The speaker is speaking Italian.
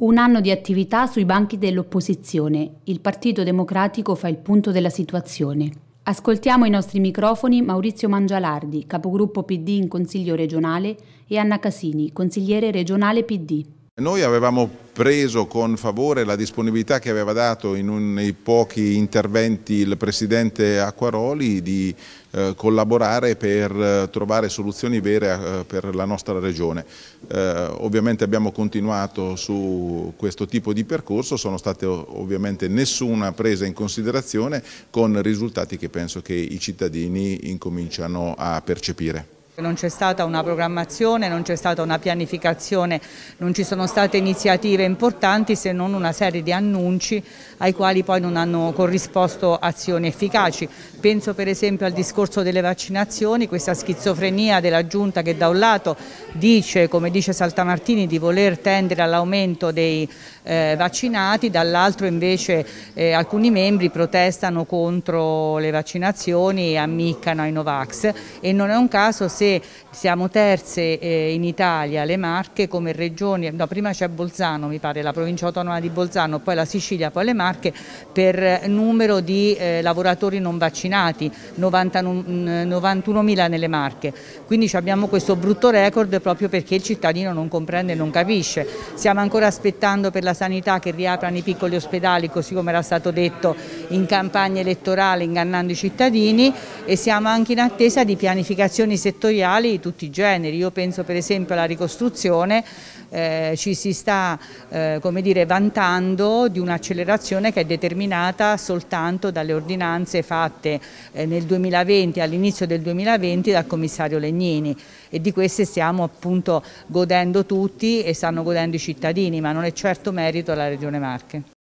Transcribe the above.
Un anno di attività sui banchi dell'opposizione. Il Partito Democratico fa il punto della situazione. Ascoltiamo i nostri microfoni Maurizio Mangialardi, capogruppo PD in Consiglio regionale, e Anna Casini, consigliere regionale PD. Noi avevamo preso con favore la disponibilità che aveva dato in un, nei pochi interventi il Presidente Acquaroli di eh, collaborare per eh, trovare soluzioni vere eh, per la nostra Regione. Eh, ovviamente abbiamo continuato su questo tipo di percorso, sono state ovviamente nessuna presa in considerazione con risultati che penso che i cittadini incominciano a percepire. Non c'è stata una programmazione, non c'è stata una pianificazione, non ci sono state iniziative importanti se non una serie di annunci ai quali poi non hanno corrisposto azioni efficaci. Penso per esempio al discorso delle vaccinazioni, questa schizofrenia della Giunta che da un lato dice, come dice Saltamartini, di voler tendere all'aumento dei eh, vaccinati, dall'altro invece eh, alcuni membri protestano contro le vaccinazioni e ammiccano ai Novax e non è un caso se perché siamo terze eh, in Italia, le Marche come regioni, no, prima c'è Bolzano mi pare, la provincia autonoma di Bolzano, poi la Sicilia, poi le Marche, per eh, numero di eh, lavoratori non vaccinati, 91.000 nelle Marche, quindi abbiamo questo brutto record proprio perché il cittadino non comprende e non capisce. Stiamo ancora aspettando per la sanità che riaprano i piccoli ospedali, così come era stato detto in campagna elettorale ingannando i cittadini e siamo anche in attesa di pianificazioni settoriali territoriali di tutti i generi. Io penso per esempio alla ricostruzione, eh, ci si sta eh, dire, vantando di un'accelerazione che è determinata soltanto dalle ordinanze fatte eh, nel 2020, all'inizio del 2020 dal commissario Legnini e di queste stiamo appunto godendo tutti e stanno godendo i cittadini, ma non è certo merito alla Regione Marche.